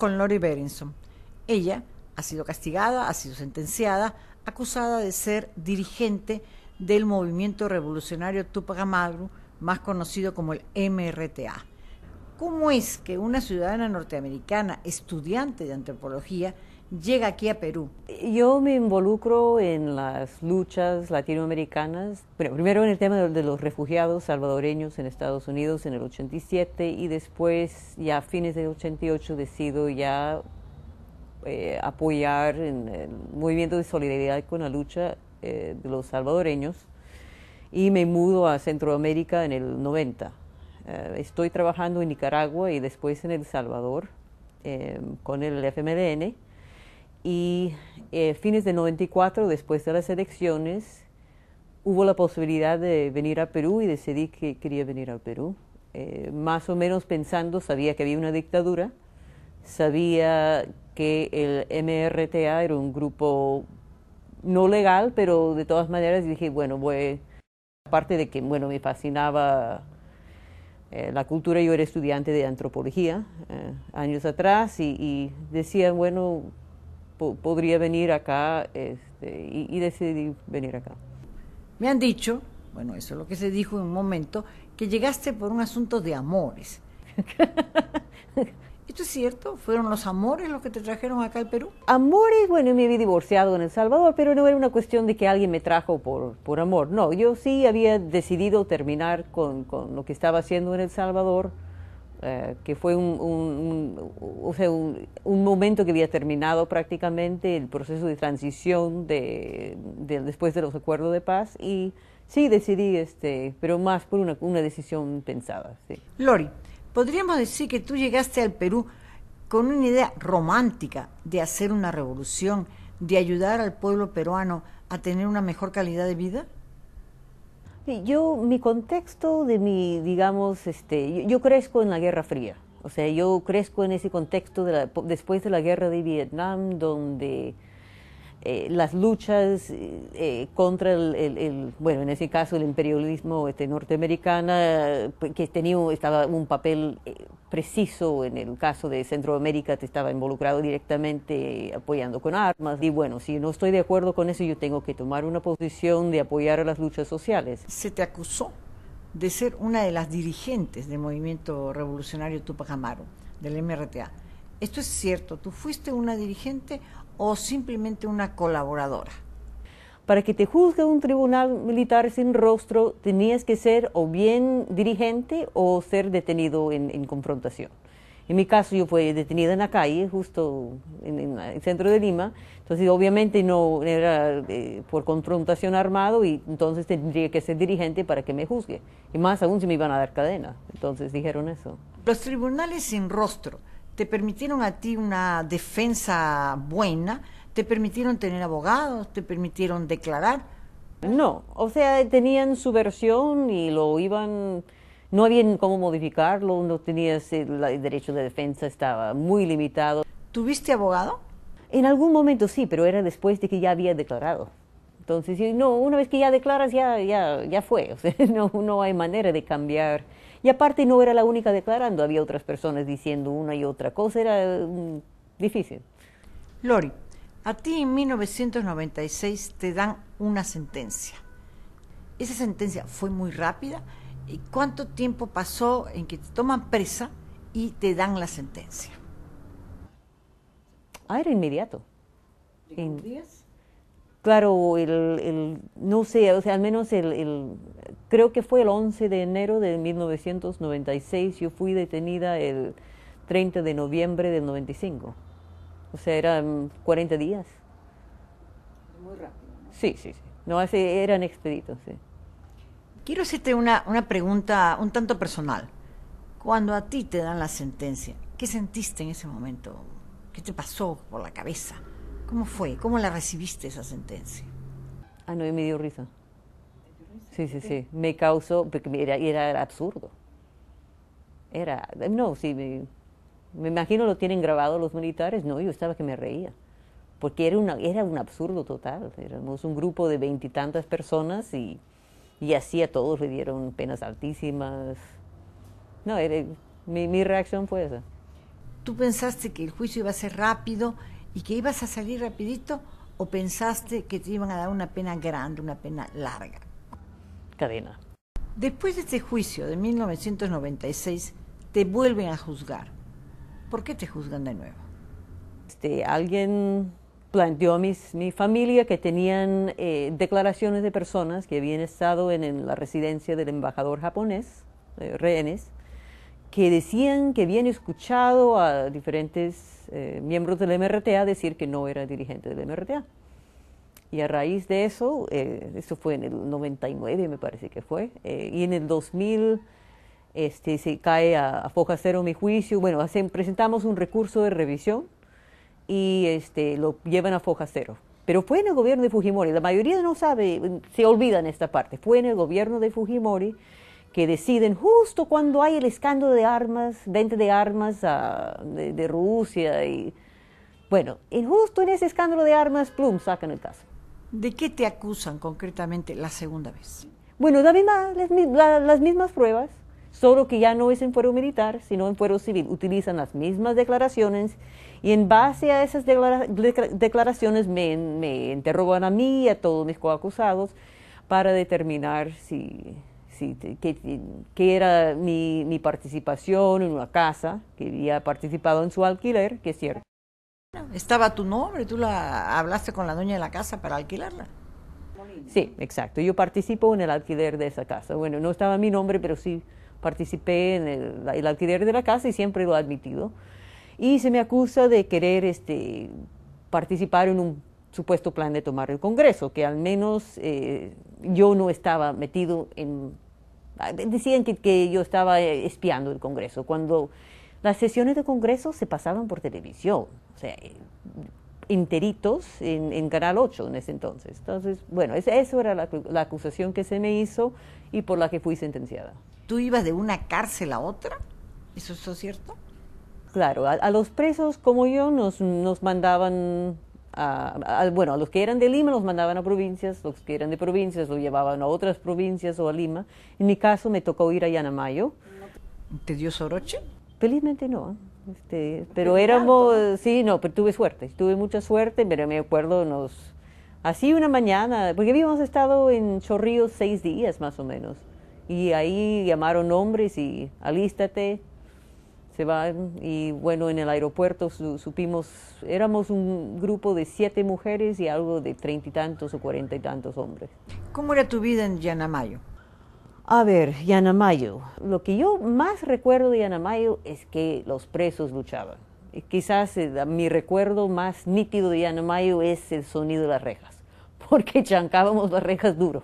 con Lori Berenson. Ella ha sido castigada, ha sido sentenciada, acusada de ser dirigente del movimiento revolucionario Tupac Amaru, más conocido como el MRTA. ¿Cómo es que una ciudadana norteamericana, estudiante de antropología, llega aquí a Perú? Yo me involucro en las luchas latinoamericanas, Bueno, primero en el tema de los refugiados salvadoreños en Estados Unidos en el 87 y después ya a fines del 88 decido ya eh, apoyar en el movimiento de solidaridad con la lucha eh, de los salvadoreños y me mudo a Centroamérica en el 90. Eh, estoy trabajando en Nicaragua y después en El Salvador con el FMDN y eh, fines de 94, después de las elecciones, hubo la posibilidad de venir a Perú y decidí que quería venir al Perú. Eh, más o menos pensando, sabía que había una dictadura, sabía que el MRTA era un grupo no legal, pero de todas maneras dije, bueno, voy, aparte de que, bueno, me fascinaba eh, la cultura, yo era estudiante de antropología eh, años atrás y decía, bueno, podría venir acá este, y, decidí venir acá. Me han dicho, bueno, eso es lo que se dijo en un momento, que llegaste por un asunto de amores. ¿Esto es cierto? ¿Fueron los amores los que te trajeron acá al Perú? Amores, bueno, me había divorciado en El Salvador, pero no era una cuestión de que alguien me trajo por, por amor. No, yo sí había decidido terminar con lo que estaba haciendo en El Salvador eh, que fue un, un, momento que había terminado prácticamente el proceso de transición de, después de los acuerdos de paz y sí decidí, este, pero más por una, decisión pensada. Lori, podríamos decir que tú llegaste al Perú con una idea romántica de hacer una revolución, de ayudar al pueblo peruano a tener una mejor calidad de vida? Yo, mi contexto de mi, digamos, este, yo, yo crezco en la Guerra Fría. O sea, yo crezco en ese contexto de la, después de la guerra de Vietnam, donde eh, las luchas eh, eh, contra el, bueno, en ese caso el imperialismo este, norteamericana, pues, que tenía, estaba un papel preciso en el caso de Centroamérica, te estaba involucrado directamente apoyando con armas. Y bueno, si no estoy de acuerdo con eso, yo tengo que tomar una posición de apoyar a las luchas sociales. Se te acusó de ser una de las dirigentes del movimiento revolucionario Tupac Amaru, del MRTA esto es cierto, tú fuiste una dirigente o simplemente una colaboradora. Para que te juzgue un tribunal militar sin rostro, tenías que ser o bien dirigente o ser detenido en, confrontación. En mi caso, yo fui detenida en la calle, justo en, el centro de Lima. Entonces, obviamente, no era eh, por confrontación armado y entonces tendría que ser dirigente para que me juzgue. Y más aún si me iban a dar cadena. Entonces dijeron eso. Los tribunales sin rostro te permitieron a ti una defensa buena, te permitieron tener abogados, te permitieron declarar. No, o sea, tenían su versión y lo iban, no habían cómo modificarlo, no tenías eh, el, derecho de defensa, estaba muy limitado. ¿Tuviste abogado? En algún momento sí, pero era después de que ya había declarado. Entonces, no, una vez que ya declaras, ya, ya, ya fue. O sea, no, no hay manera de cambiar y aparte no era la única declarando, había otras personas diciendo una y otra cosa, era mm, difícil. Lori, a ti en 1996 te dan una sentencia. Esa sentencia fue muy rápida. ¿Y cuánto tiempo pasó en que te toman presa y te dan la sentencia? Ah, era inmediato. días? Claro, el, no sé, o sea, al menos el, creo que fue el 11 de enero de 1996, yo fui detenida el 30 de noviembre del 95. O sea, eran 40 días. Muy rápido. Sí, sí, sí. No, eran expeditos, sí. Quiero hacerte una, una pregunta un tanto personal. Cuando a ti te dan la sentencia, ¿qué sentiste en ese momento? ¿Qué te pasó por la cabeza? ¿Cómo fue? ¿Cómo la recibiste esa sentencia? Ah, no, y me dio risa. Sí, sí, sí. Me causó, porque era, era absurdo. Era, no, sí, me, imagino lo tienen grabado los militares. No, yo estaba que me reía, porque era, una, era un absurdo total. Éramos un grupo de veintitantas personas y, y así a todos le dieron penas altísimas. No, era, mi, mi reacción fue esa. Tú pensaste que el juicio iba a ser rápido y que ibas a salir rapidito o pensaste que te iban a dar una pena grande, una pena larga? Cadena. Después de este juicio de 1996, te vuelven a juzgar. ¿Por qué te juzgan de nuevo? Este, alguien planteó a mi familia que tenían eh, declaraciones de personas que habían estado en, la residencia del embajador japonés, eh, rehenes, que decían que habían escuchado a diferentes eh, miembros del MRTA decir que no era dirigente del MRTA. Y a raíz de eso, eh, eso fue en el 99 me parece que fue, eh, y en el 2000 este, se cae a, foja cero mi juicio, bueno, hacen, presentamos un recurso de revisión y este, lo llevan a foja cero. Pero fue en el gobierno de Fujimori, la mayoría no sabe, se olvidan esta parte, fue en el gobierno de Fujimori que deciden justo cuando hay el escándalo de armas, venta de armas ah, de, Rusia y bueno, y justo en ese escándalo de armas, plum, sacan el caso. ¿De qué te acusan concretamente la segunda vez? Bueno, las, mismas pruebas, solo que ya no es en fuero militar, sino en fuero civil. Utilizan las mismas declaraciones y en base a esas declaraciones me, me interrogan a mí y a todos mis coacusados para determinar si, que, que, era mi, participación en una casa, que había participado en su alquiler, que es cierto. Estaba tu nombre, tú la hablaste con la dueña de la casa para alquilarla. Sí, exacto. Yo participo en el alquiler de esa casa. Bueno, no estaba mi nombre, pero sí participé en el, alquiler de la casa y siempre lo he admitido. Y se me acusa de querer este, participar en un supuesto plan de tomar el Congreso, que al menos eh, yo no estaba metido en Ah, decían que, que yo estaba eh, espiando el Congreso, cuando las sesiones de Congreso se pasaban por televisión, o sea, eh, enteritos en, Canal 8 en ese entonces. Entonces, bueno, esa, eso era la, acusación que se me hizo y por la que fui sentenciada. ¿Tú ibas de una cárcel a otra? ¿Eso es cierto? Claro, a, a los presos como yo nos, nos mandaban bueno, a los que eran de Lima los mandaban a provincias, los que eran de provincias los llevaban a otras provincias o a Lima. En mi caso me tocó ir a Yanamayo. ¿Te dio soroche? Felizmente no. Este, pero éramos, sí, no, pero tuve suerte, tuve mucha suerte, pero me acuerdo nos, así una mañana, porque habíamos estado en Chorrillos seis días más o menos, y ahí llamaron nombres y alístate, se y bueno, en el aeropuerto supimos, éramos un grupo de siete mujeres y algo de treinta y tantos o cuarenta y tantos hombres. ¿Cómo era tu vida en Yanamayo? A ver, Yanamayo, lo que yo más recuerdo de Yanamayo es que los presos luchaban. Quizás eh, mi recuerdo más nítido de Yanamayo es el sonido de las rejas, porque chancábamos las rejas duro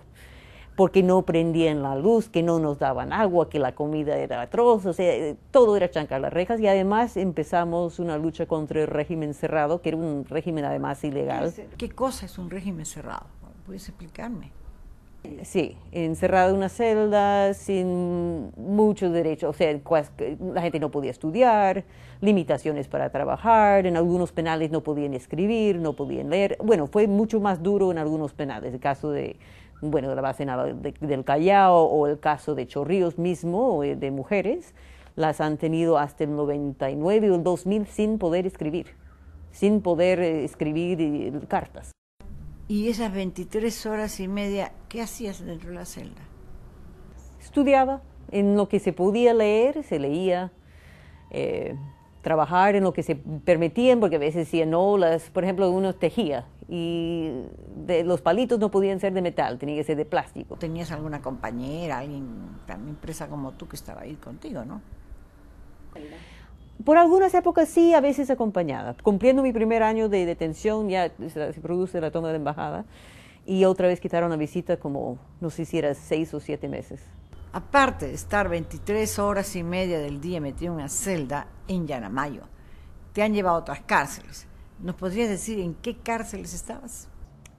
porque no prendían la luz, que no nos daban agua, que la comida era atroz, o sea, eh, todo era chancar las rejas y además empezamos una lucha contra el régimen cerrado, que era un régimen además ilegal. ¿Qué cosa es un régimen cerrado? ¿Puedes explicarme? Sí, encerrado en una celda, sin muchos derecho, o sea, la gente no podía estudiar, limitaciones para trabajar, en algunos penales no podían escribir, no podían leer. Bueno, fue mucho más duro en algunos penales, el caso de, bueno, la base del Callao o el caso de Chorrillos mismo, eh, de mujeres, las han tenido hasta el 99 o el 2000 sin poder escribir, sin poder eh, escribir eh, cartas. ¿Y esas 23 horas y media, qué hacías dentro de la celda? Estudiaba, en lo que se podía leer, se leía trabajar en lo que se permitían, porque a veces si no, las, por ejemplo, uno tejía y los palitos no podían ser de metal, tenía que ser de plástico. ¿Tenías alguna compañera, alguien también impresa como tú que estaba ahí contigo, no? Por algunas épocas sí, a veces acompañada. Cumpliendo mi primer año de detención, ya se produce la toma de embajada y otra vez quitaron la visita como, no sé si era seis o siete meses aparte de estar 23 horas y media del día metido en una celda en Yanamayo, te han llevado a otras cárceles. ¿Nos podrías decir en qué cárceles estabas?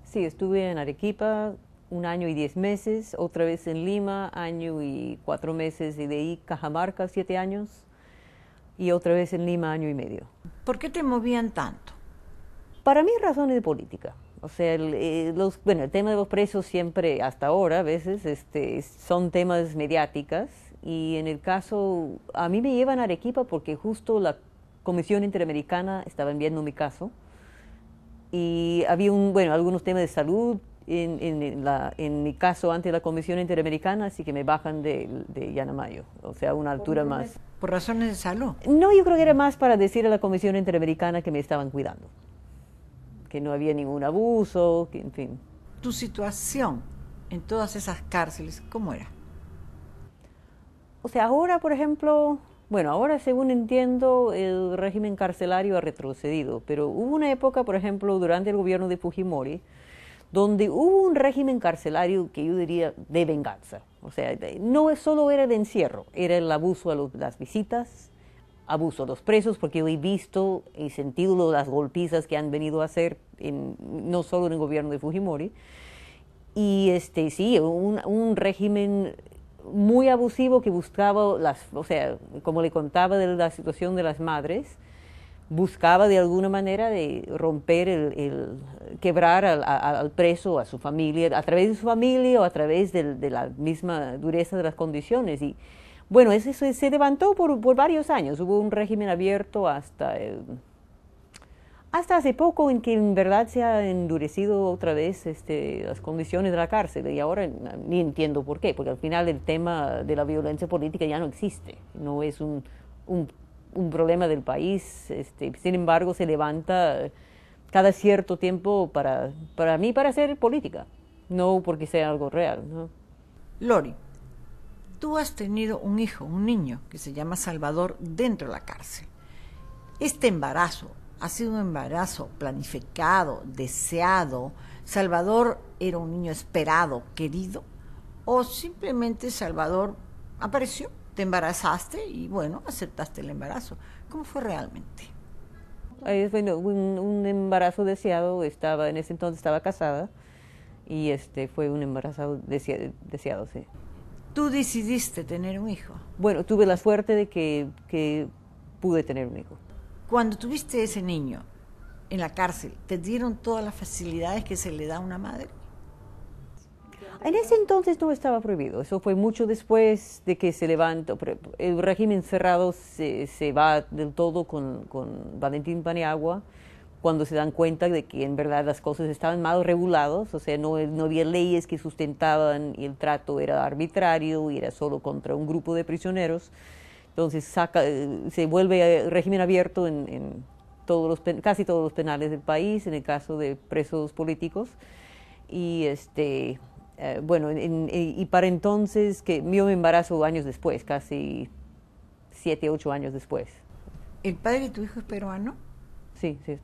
Sí, estuve en Arequipa un año y diez meses, otra vez en Lima, año y cuatro meses, y de ahí Cajamarca, siete años, y otra vez en Lima, año y medio. ¿Por qué te movían tanto? Para mí, razones de política. O sea, el, eh, los, bueno, el tema de los presos siempre, hasta ahora a veces, este, son temas mediáticas y en el caso, a mí me llevan a Arequipa porque justo la Comisión Interamericana estaba viendo mi caso y había un, bueno, algunos temas de salud en, en, la, en mi caso ante la Comisión Interamericana, así que me bajan de, de Yanamayo, o sea, una altura más. ¿Por razones de salud? No, yo creo que era más para decir a la Comisión Interamericana que me estaban cuidando que no había ningún abuso, que, en fin. ¿Tu situación en todas esas cárceles cómo era? O sea, ahora, por ejemplo, bueno, ahora según entiendo el régimen carcelario ha retrocedido, pero hubo una época, por ejemplo, durante el gobierno de Fujimori, donde hubo un régimen carcelario que yo diría de venganza. O sea, no solo era de encierro, era el abuso a las visitas, abuso. Los presos, porque yo he visto y sentido las golpizas que han venido a hacer, en, no solo en el gobierno de Fujimori. Y este, sí, un, régimen muy abusivo que buscaba, las, o sea, como le contaba de la situación de las madres, buscaba de alguna manera de romper, el, quebrar al, preso, a su familia, a través de su familia o a través de, de la misma dureza de las condiciones. Y, bueno, ese se, levantó por, varios años, hubo un régimen abierto hasta, eh, hasta hace poco en que en verdad se han endurecido otra vez este, las condiciones de la cárcel y ahora ni entiendo por qué, porque al final el tema de la violencia política ya no existe, no es un, un, problema del país, este, sin embargo se levanta cada cierto tiempo para, para mí para hacer política, no porque sea algo real. ¿no? Lori tú has tenido un hijo, un niño, que se llama Salvador, dentro de la cárcel. Este embarazo ha sido un embarazo planificado, deseado. Salvador era un niño esperado, querido, o simplemente Salvador apareció, te embarazaste y bueno, aceptaste el embarazo. ¿Cómo fue realmente? bueno, un, embarazo deseado, estaba en ese entonces estaba casada y este fue un embarazo deseado, sí tú decidiste tener un hijo. Bueno, tuve la suerte de que, que pude tener un hijo. Cuando tuviste ese niño en la cárcel, ¿te dieron todas las facilidades que se le da a una madre? En ese entonces no estaba prohibido, eso fue mucho después de que se levantó. El régimen cerrado se, se va del todo con, con Valentín Paniagua cuando se dan cuenta de que en verdad las cosas estaban mal reguladas, o sea, no, no había leyes que sustentaban y el trato era arbitrario y era solo contra un grupo de prisioneros. Entonces saca, eh, se vuelve eh, régimen abierto en, todos casi todos los penales del país, en el caso de presos políticos. Y este, eh, bueno, y para entonces, que yo me embarazo años después, casi siete, ocho años después. ¿El padre de tu hijo es peruano? Sí, sí, es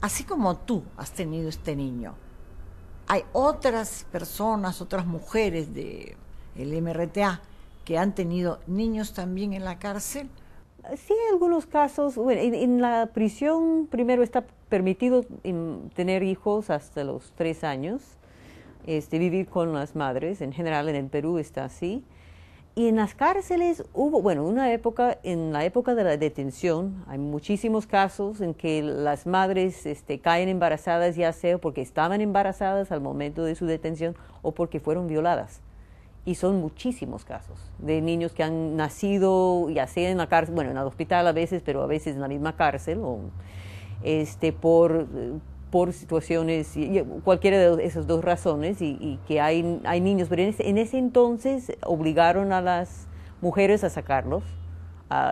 Así como tú has tenido este niño, hay otras personas, otras mujeres de el MRTA que han tenido niños también en la cárcel. Sí, hay algunos casos, en, la prisión primero está permitido em, tener hijos hasta los tres años, este, vivir con las madres, en general en el Perú está así. Y en las cárceles hubo, bueno, una época, en la época de la detención, hay muchísimos casos en que las madres este, caen embarazadas, ya sea porque estaban embarazadas al momento de su detención o porque fueron violadas. Y son muchísimos casos de niños que han nacido, ya sea en la cárcel, bueno, en el hospital a veces, pero a veces en la misma cárcel, o, este, por, por situaciones, cualquiera de esas dos razones, y, que hay, niños, pero en ese, entonces obligaron a las mujeres a sacarlos,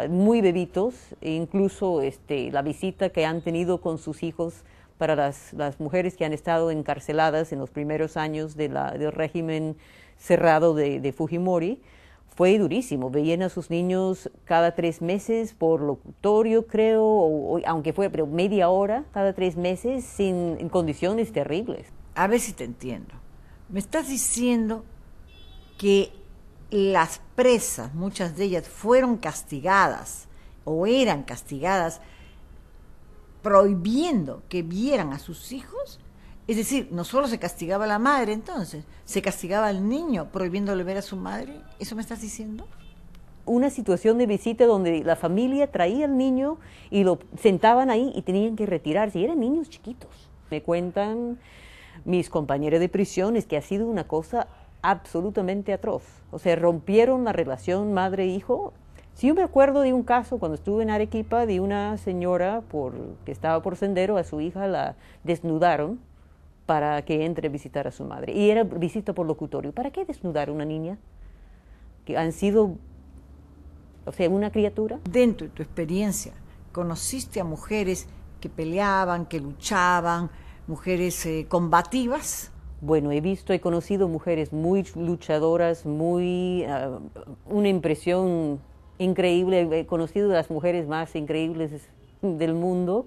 muy bebitos, e incluso este, la visita que han tenido con sus hijos para las, mujeres que han estado encarceladas en los primeros años de del régimen cerrado de Fujimori, fue durísimo. Veían a sus niños cada tres meses por locutorio, creo, aunque fue pero media hora cada tres meses sin, en condiciones terribles. A ver si te entiendo. Me estás diciendo que las presas, muchas de ellas, fueron castigadas o eran castigadas prohibiendo que vieran a sus hijos es decir, no solo se castigaba a la madre entonces, se castigaba al niño prohibiéndole ver a su madre. ¿Eso me estás diciendo? Una situación de visita donde la familia traía al niño y lo sentaban ahí y tenían que retirarse. Y eran niños chiquitos. Me cuentan mis compañeros de prisión es que ha sido una cosa absolutamente atroz. O sea, rompieron la relación madre-hijo. Si yo me acuerdo de un caso cuando estuve en Arequipa de una señora que estaba por sendero, a su hija la desnudaron para que entre a visitar a su madre. Y era visita por locutorio. ¿Para qué desnudar a una niña? Que han sido, o sea, una criatura. Dentro de tu experiencia, ¿conociste a mujeres que peleaban, que luchaban, mujeres eh, combativas? Bueno, he visto, he conocido mujeres muy luchadoras, muy. Ah, una impresión increíble. He conocido las mujeres más increíbles del mundo.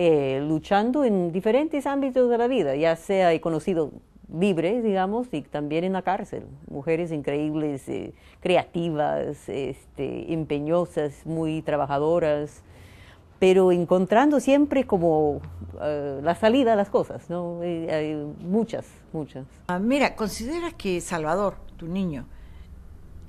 Eh, luchando en diferentes ámbitos de la vida, ya sea he conocido libres, digamos, y también en la cárcel. Mujeres increíbles, eh, creativas, este, empeñosas, muy trabajadoras, pero encontrando siempre como eh, la salida a las cosas, ¿no? Hay muchas, muchas. Ah, mira, ¿consideras que Salvador, tu niño,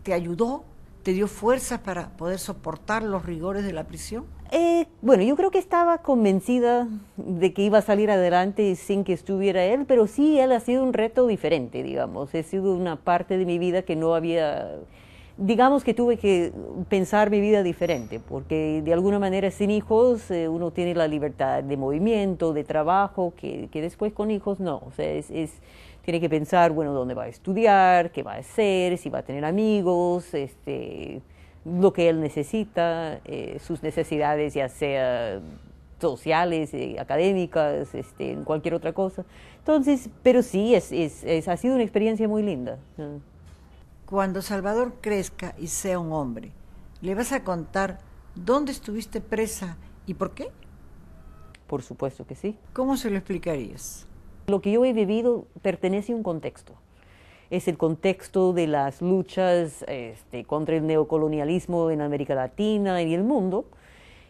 te ayudó, te dio fuerzas para poder soportar los rigores de la prisión? Eh, bueno, yo creo que estaba convencida de que iba a salir adelante sin que estuviera él, pero sí, él ha sido un reto diferente, digamos. Ha sido una parte de mi vida que no había, digamos que tuve que pensar mi vida diferente, porque de alguna manera sin hijos eh, uno tiene la libertad de movimiento, de trabajo, que, después con hijos no. O sea, es, tiene que pensar, bueno, dónde va a estudiar, qué va a hacer, si va a tener amigos, este lo que él necesita, eh, sus necesidades ya sea sociales, eh, académicas, este, en cualquier otra cosa. Entonces, pero sí, es, es, ha sido una experiencia muy linda. Cuando Salvador crezca y sea un hombre, ¿le vas a contar dónde estuviste presa y por qué? Por supuesto que sí. ¿Cómo se lo explicarías? Lo que yo he vivido pertenece a un contexto es el contexto de las luchas este, contra el neocolonialismo en América Latina y el mundo.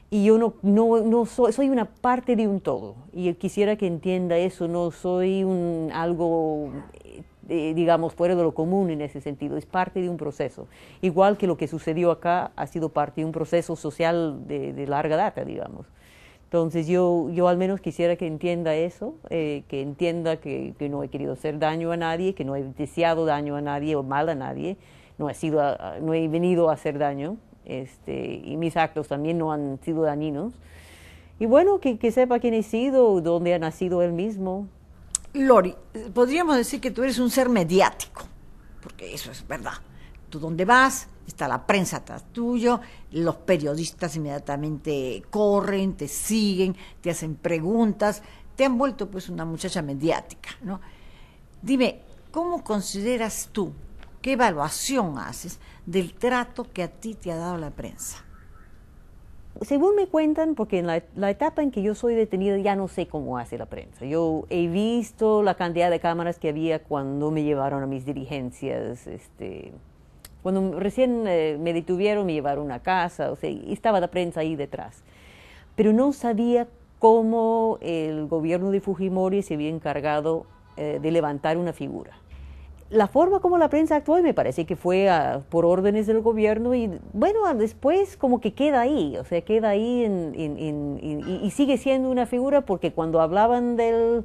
Y yo no, no, soy, una parte de un todo. Y quisiera que entienda eso, no soy un, algo, eh, eh, digamos, fuera de lo común en ese sentido, es parte de un proceso. Igual que lo que sucedió acá ha sido parte de un proceso social de larga data, digamos. Entonces yo, yo al menos quisiera que entienda eso, eh, que entienda que, no he querido hacer daño a nadie, que no he deseado daño a nadie o mal a nadie, no he, sido ah, no he venido a hacer daño este, y mis actos también no han sido dañinos. Y bueno, que, que sepa quién he sido, dónde ha nacido él mismo. Lori, eh, podríamos decir que tú eres un ser mediático, porque eso es verdad tú dónde vas, está la prensa atrás tuyo, los periodistas inmediatamente corren, te siguen, te hacen preguntas, te han vuelto pues una muchacha mediática, ¿no? Dime, ¿cómo consideras tú, qué evaluación haces del trato que a ti te ha dado la prensa? Según me cuentan, porque en la, etapa en que yo soy detenida ya no sé cómo hace la prensa. Yo he visto la cantidad de cámaras que había cuando me llevaron a mis dirigencias, este, cuando recién eh, me detuvieron, me llevaron a casa, o sea, estaba la prensa ahí detrás. Pero no sabía cómo el gobierno de Fujimori se había encargado eh, de levantar una figura. La forma como la prensa actuó me parece que fue por órdenes del gobierno y bueno, después como que queda ahí, o sea, queda ahí y, sigue siendo una figura porque cuando hablaban del,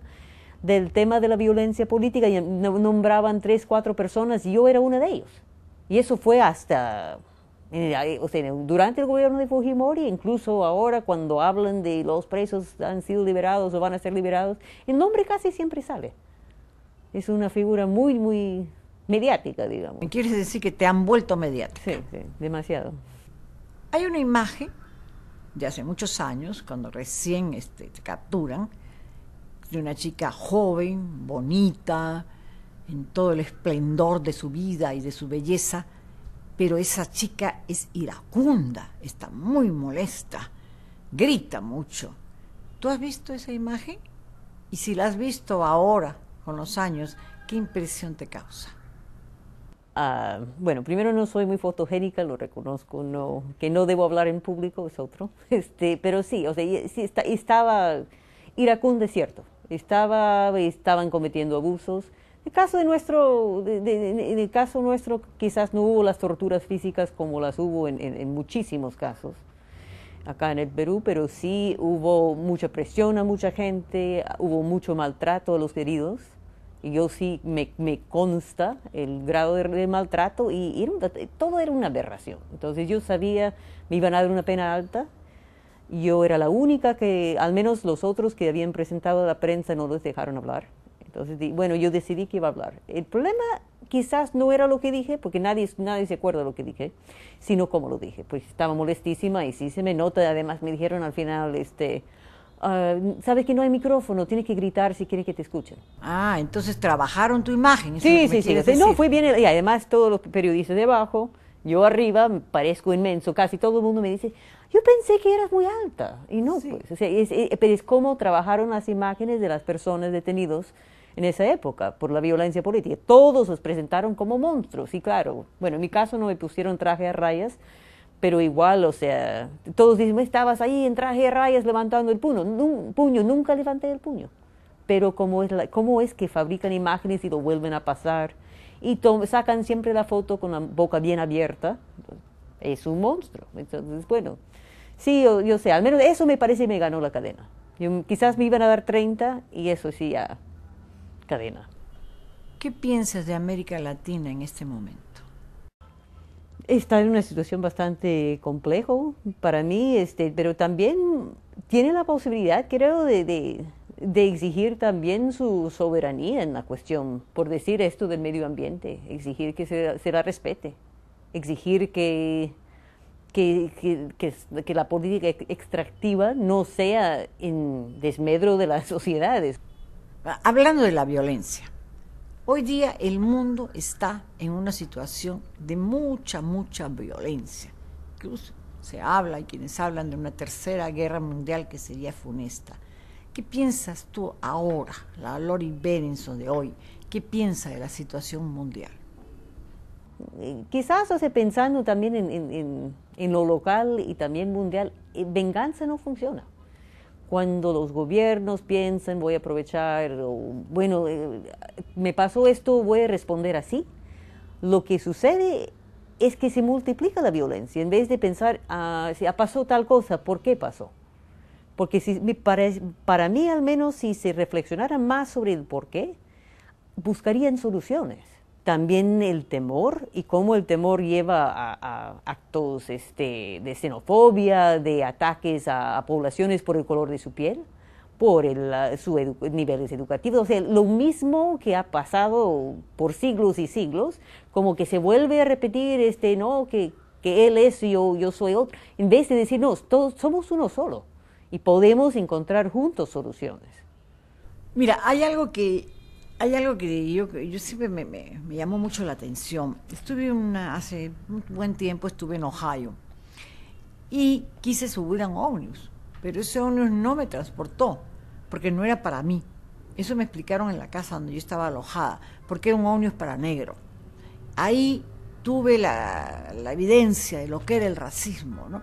tema de la violencia política y nombraban tres, cuatro personas, y yo era una de ellos. Y eso fue hasta, eh, o sea, durante el gobierno de Fujimori, incluso ahora cuando hablan de los presos han sido liberados o van a ser liberados, el nombre casi siempre sale. Es una figura muy, muy mediática, digamos. quieres decir que te han vuelto mediática? Sí, sí, demasiado. Hay una imagen de hace muchos años, cuando recién este, te capturan, de una chica joven, bonita, en todo el esplendor de su vida y de su belleza, pero esa chica es iracunda, está muy molesta, grita mucho. ¿Tú has visto esa imagen? Y si la has visto ahora, con los años, ¿qué impresión te causa? Ah, bueno, primero no soy muy fotogénica, lo reconozco, que no debo hablar en público, es otro. Este, pero sí, o sea, estaba iracunda, es cierto. Estaba, estaban cometiendo abusos en el caso, de nuestro, en el caso nuestro quizás no hubo las torturas físicas como las hubo en, muchísimos casos acá en el Perú, pero sí hubo mucha presión a mucha gente, hubo mucho maltrato a los heridos. Y yo sí me, consta el grado de, maltrato y, todo era una aberración. Entonces yo sabía, me iban a dar una pena alta. Yo era la única que, al menos los otros que habían presentado a la prensa, no los dejaron hablar. Entonces, bueno, yo decidí que iba a hablar. El problema quizás no era lo que dije, porque nadie, nadie se acuerda lo que dije, sino cómo lo dije. Pues estaba molestísima y sí se me nota. Además, me dijeron al final, este, ah, sabes que no hay micrófono, tienes que gritar si quieres que te escuchen. Ah, entonces trabajaron tu imagen. sí, sí, sí. No, fue bien. Y además, todos los periodistas debajo, yo arriba, parezco inmenso. Casi todo el mundo me dice, yo pensé que eras muy alta. Y no, pues. Eh, pero es cómo trabajaron las imágenes de las personas detenidos en esa época por la violencia política. Todos los presentaron como monstruos y claro, bueno, en mi caso no me pusieron traje a rayas, pero igual, o sea, todos dicen, estabas ahí en traje a rayas levantando el puño, puño nunca levanté el puño. Pero cómo es, que fabrican imágenes y lo vuelven a pasar y sacan siempre la foto con la boca bien abierta, es un monstruo. Entonces, bueno, sí, yo, sea, sé, al menos eso me parece me ganó la cadena. quizás me iban a dar 30 y eso sí ya cadena. ¿Qué piensas de América Latina en este momento? Está en una situación bastante complejo para mí, este, pero también tiene la posibilidad, creo, de, de, exigir también su soberanía en la cuestión, por decir esto del medio ambiente, exigir que se, la respete, exigir que que, que, que, la política extractiva no sea en desmedro de las sociedades hablando de la violencia, hoy día el mundo está en una situación de mucha, mucha violencia. Incluso se habla, y quienes hablan de una tercera guerra mundial que sería funesta. ¿Qué piensas tú ahora, la Lori Berenson de hoy? ¿Qué piensa de la situación mundial? Eh, quizás, o sea, pensando también en lo local y también mundial, eh, venganza no funciona cuando los gobiernos piensan voy a aprovechar, bueno, eh, me pasó esto, voy a responder así, lo que sucede es que se multiplica la violencia, en vez de pensar, ah, si pasó tal cosa, ¿por qué pasó? Porque para, para mí al menos, si se reflexionara más sobre el por qué, buscarían soluciones también el temor y cómo el temor lleva a, actos este, de xenofobia, de ataques a, poblaciones por el color de su piel, por el, sus niveles educativos. O sea, lo mismo que ha pasado por siglos y siglos, como que se vuelve a repetir, este, no, que, que él es yo, yo soy otro, en vez de decirnos, todos somos uno solo y podemos encontrar juntos soluciones. Mira, hay algo que hay algo que yo, yo siempre me, llamó mucho la atención. Estuve hace un buen tiempo, estuve en Ohio y quise subir a un ómnibus, pero ese ómnibus no me transportó porque no era para mí. Eso me explicaron en la casa donde yo estaba alojada, porque era un ómnibus para negro. Ahí tuve la, evidencia de lo que era el racismo, ¿no?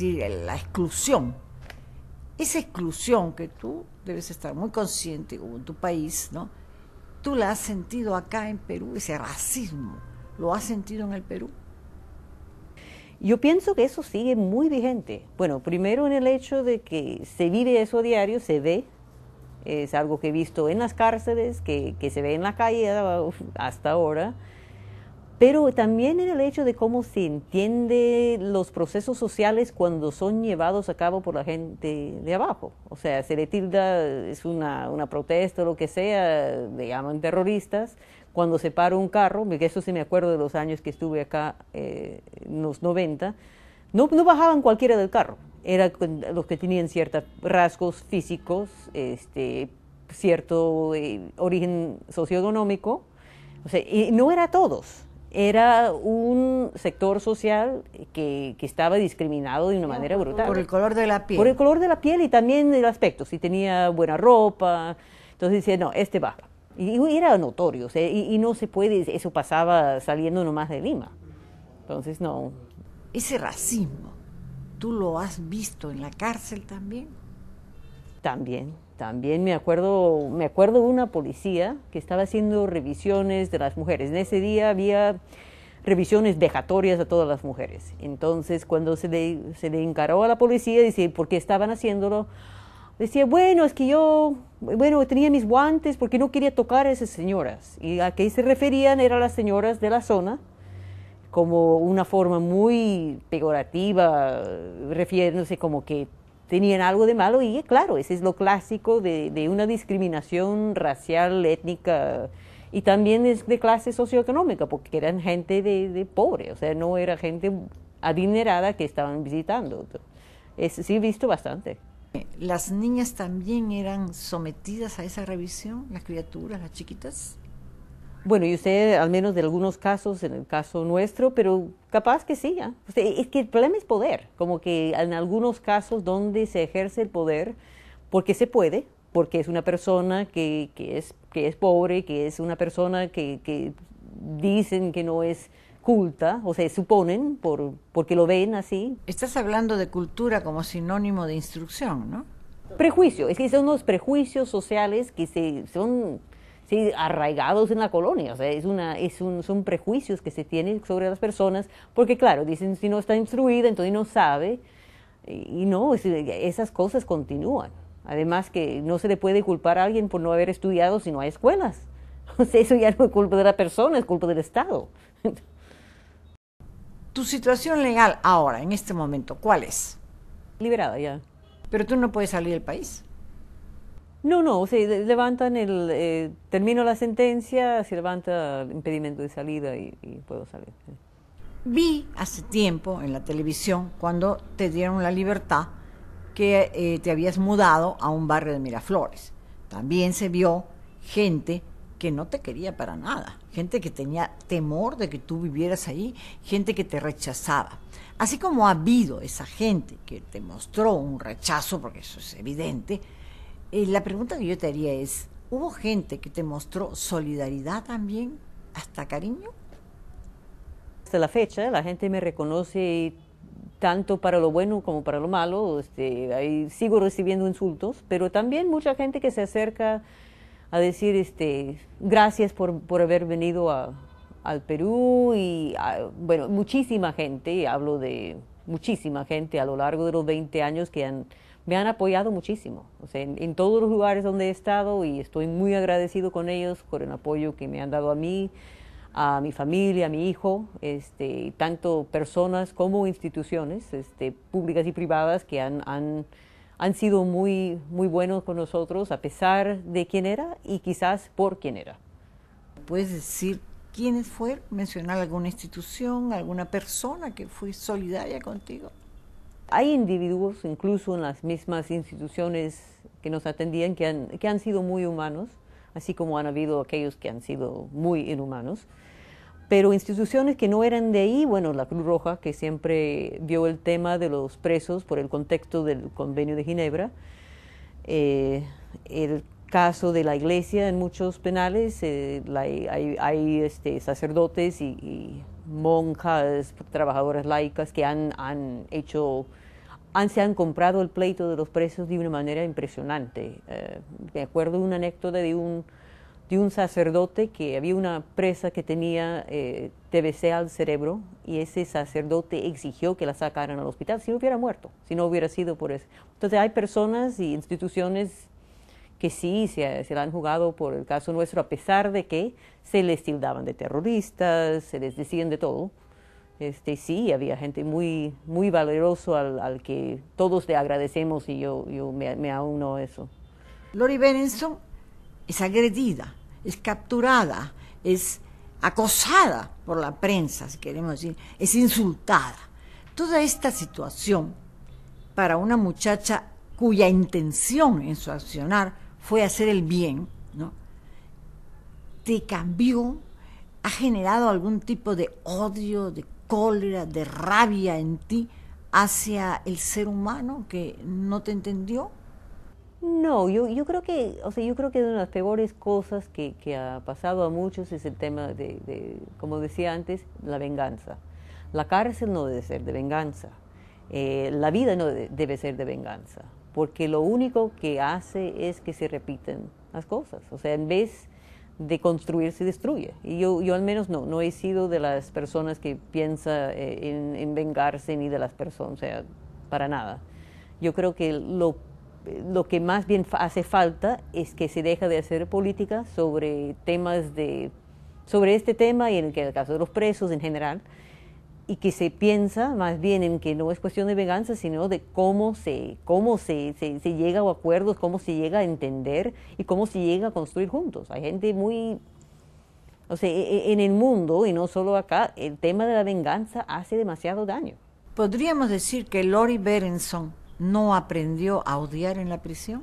la exclusión. Esa exclusión que tú debes estar muy consciente, como en tu país, ¿no? tú la has sentido acá en Perú, ese racismo, ¿lo has sentido en el Perú? Yo pienso que eso sigue muy vigente. Bueno, primero en el hecho de que se vive eso a diario, se ve, es algo que he visto en las cárceles, que, que se ve en la calle ah, hasta ahora pero también en el hecho de cómo se entiende los procesos sociales cuando son llevados a cabo por la gente de abajo. O sea, se le tilda, es una, protesta o lo que sea, le llaman terroristas, cuando se para un carro, eso sí me acuerdo de los años que estuve acá, eh, en los 90, no, bajaban cualquiera del carro, era los que tenían ciertos rasgos físicos, este, cierto eh, origen socioeconómico, o sea, y no era todos, era un sector social que, estaba discriminado de una manera brutal. Por el color de la piel. Por el color de la piel y también el aspecto, si tenía buena ropa. Entonces decía no, este va. Y, era notorio, y, y, no se puede, eso pasaba saliendo nomás de Lima. Entonces, no. Ese racismo, ¿tú lo has visto en la cárcel también? También también me acuerdo, me acuerdo de una policía que estaba haciendo revisiones de las mujeres. En ese día había revisiones vejatorias a todas las mujeres. Entonces, cuando se le, se le encaró a la policía, dice, ¿por qué estaban haciéndolo? Decía, bueno, es que yo, bueno, tenía mis guantes porque no quería tocar a esas señoras. Y a qué se referían eran las señoras de la zona, como una forma muy peyorativa refiriéndose como que tenían algo de malo y claro, ese es lo clásico de, de una discriminación racial, étnica y también es de clase socioeconómica, porque eran gente de, de pobre, o sea, no era gente adinerada que estaban visitando. Es, sí, he visto bastante. ¿Las niñas también eran sometidas a esa revisión, las criaturas, las chiquitas? Bueno, y usted, al menos de algunos casos, en el caso nuestro, pero capaz que sí. ¿ah? es que el problema es poder, como que en algunos casos donde se ejerce el poder, porque se puede, porque es una persona que, que es, que es pobre, que es una persona que, que dicen que no es culta, o se suponen por, porque lo ven así. Estás hablando de cultura como sinónimo de instrucción, ¿no? Prejuicio, es que son unos prejuicios sociales que se, son ¿sí? arraigados en la colonia. O sea, es una, es un, son prejuicios que se tienen sobre las personas, porque claro, dicen, si no está instruida, entonces no sabe. Y, no, esas cosas continúan. Además que no se le puede culpar a alguien por no haber estudiado si no hay escuelas. O sea, eso ya no es culpa de la persona, es culpa del Estado. ¿Tu situación legal ahora, en este momento, cuál es? Liberada ya. Pero tú no puedes salir del país. No, no, o levantan el, eh, termino la sentencia, se levanta el impedimento de salida y, puedo salir. Vi hace tiempo en la televisión, cuando te dieron la libertad, que eh, te habías mudado a un barrio de Miraflores. También se vio gente que no te quería para nada, gente que tenía temor de que tú vivieras ahí, gente que te rechazaba. Así como ha habido esa gente que te mostró un rechazo, porque eso es evidente, eh, la pregunta que yo te haría es, ¿hubo gente que te mostró solidaridad también, hasta cariño? Hasta la fecha, la gente me reconoce tanto para lo bueno como para lo malo. Este, ahí sigo recibiendo insultos, pero también mucha gente que se acerca a decir este, gracias por, haber venido al Perú y, bueno, muchísima gente, hablo de muchísima gente a lo largo de los 20 años que han me han apoyado muchísimo. O sea, en, todos los lugares donde he estado y estoy muy agradecido con ellos por el apoyo que me han dado a mí, a mi familia, a mi hijo, este, tanto personas como instituciones este, públicas y privadas que han, han, han sido muy, muy buenos con nosotros a pesar de quién era y quizás por quién era. ¿Puedes decir quiénes fueron? ¿Mencionar alguna institución, alguna persona que fue solidaria contigo? Hay individuos, incluso en las mismas instituciones que nos atendían, que han, que han sido muy humanos, así como han habido aquellos que han sido muy inhumanos. Pero instituciones que no eran de ahí, bueno, la Cruz Roja, que siempre vio el tema de los presos por el contexto del convenio de Ginebra, eh, el caso de la iglesia en muchos penales, eh, hay, este, sacerdotes y monjas, trabajadoras laicas que han, hecho, han, se han comprado el pleito de los presos de una manera impresionante. Eh, me acuerdo de una anécdota de un, de un sacerdote que había una presa que tenía eh, TBC al cerebro y ese sacerdote exigió que la sacaran al hospital si no hubiera muerto, si no hubiera sido por eso. Entonces hay personas y instituciones que sí se, la han jugado por el caso nuestro, a pesar de que se les tildaban de terroristas, se les decían de todo. Este, sí, había gente muy, muy valeroso al, al que todos le agradecemos y yo, yo me, me auno a eso. Lori Benenson es agredida, es capturada, es acosada por la prensa, si queremos decir, es insultada. Toda esta situación para una muchacha cuya intención en su accionar fue hacer el bien, ¿no? Te cambió, ha generado algún tipo de odio, de cólera, de rabia en ti hacia el ser humano que no te entendió. No, yo, creo que, o sea, yo creo que una de las peores cosas que, ha pasado a muchos es el tema de, como decía antes, la venganza. La cárcel no debe ser de venganza. Eh, la vida no debe ser de venganza porque lo único que hace es que se repiten las cosas. O sea, en vez de construir se destruye. Y yo, al menos no, no he sido de las personas que piensa eh, en, vengarse ni de las personas, o sea, para nada. Yo creo que lo, que más bien hace falta es que se deje de hacer política sobre temas de, sobre este tema y en el caso de los presos en general, y que se piensa más bien en que no es cuestión de venganza, sino de cómo se, cómo se, se, llega a acuerdos, cómo se llega a entender y cómo se llega a construir juntos. Hay gente muy... O sea, e, e, en el mundo, y no solo acá, el tema de la venganza hace demasiado daño. ¿Podríamos decir que Lori Berenson no aprendió a odiar en la prisión?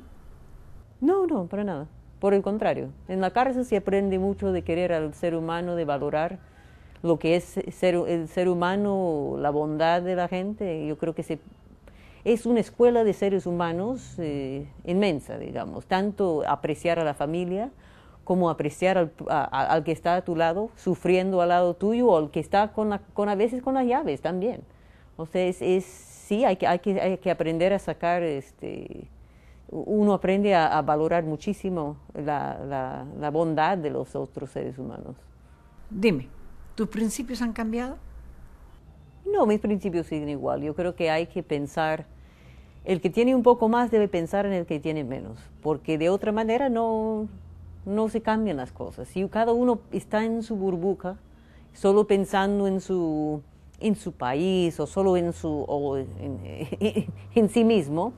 No, no, para nada. Por el contrario, en la cárcel se aprende mucho de querer al ser humano, de valorar lo que es ser, el ser humano, la bondad de la gente, yo creo que es una escuela de seres humanos eh, inmensa, digamos, tanto apreciar a la familia como apreciar al, al, que está a tu lado, sufriendo al lado tuyo, o al que está con, a veces con las llaves también. O sea, es, sí, hay que, hay, que, hay que aprender a sacar, este, uno aprende a, valorar muchísimo la, la, la bondad de los otros seres humanos. Dime. ¿Tus principios han cambiado? No, mis principios siguen igual. Yo creo que hay que pensar, el que tiene un poco más debe pensar en el que tiene menos, porque de otra manera no, se cambian las cosas. Si cada uno está en su burbuja, solo pensando en su, su país o solo en, su, en, sí mismo,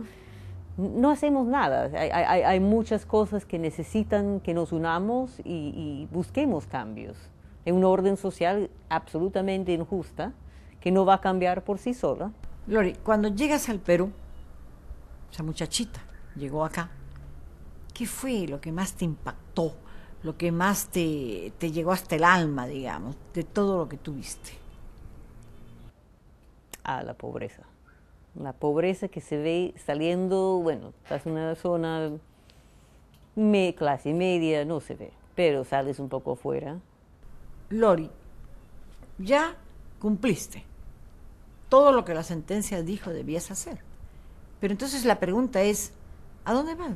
no hacemos nada. Hay, muchas cosas que necesitan que nos unamos y busquemos cambios en una orden social absolutamente injusta que no va a cambiar por sí sola. Lori, cuando llegas al Perú, esa muchachita llegó acá, ¿qué fue lo que más te impactó, lo que más te, llegó hasta el alma, digamos, de todo lo que tuviste? Ah, la pobreza. La pobreza que se ve saliendo, bueno, estás en una zona clase media, no se ve, pero sales un poco afuera Lori, ya cumpliste todo lo que la sentencia dijo debías hacer. Pero entonces la pregunta es, ¿a dónde vas?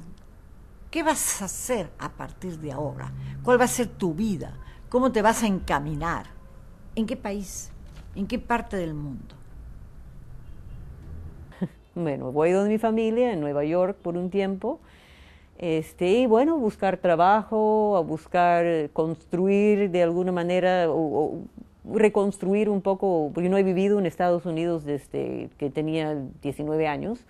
¿Qué vas a hacer a partir de ahora? ¿Cuál va a ser tu vida? ¿Cómo te vas a encaminar? ¿En qué país? ¿En qué parte del mundo? Bueno, voy donde mi familia, en Nueva York por un tiempo, este, y bueno, buscar trabajo, a buscar construir de alguna manera o, reconstruir un poco, porque no he vivido en Estados Unidos desde que tenía 19 años.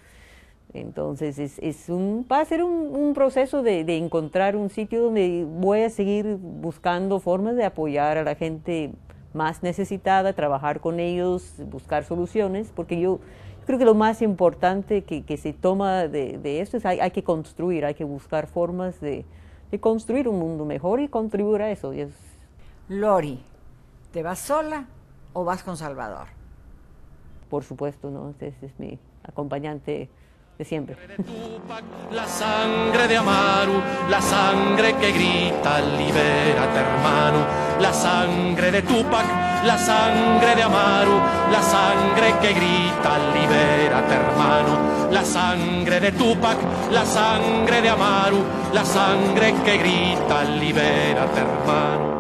Entonces es, un, va a ser un, un proceso de, de, encontrar un sitio donde voy a seguir buscando formas de apoyar a la gente más necesitada, trabajar con ellos, buscar soluciones, porque yo creo que lo más importante que, que se toma de, de, esto es hay, hay que construir, hay que buscar formas de, de construir un mundo mejor y contribuir a eso. Y es... Lori, ¿te vas sola o vas con Salvador? Por supuesto, ¿no? Ese este es mi acompañante de siempre. La sangre de Amaru, la sangre que grita, libérate hermano, la sangre de Tupac la sangre de Amaru, la sangre que grita, libérate hermano, la sangre de Tupac, la sangre de Amaru, la sangre que grita, libérate hermano.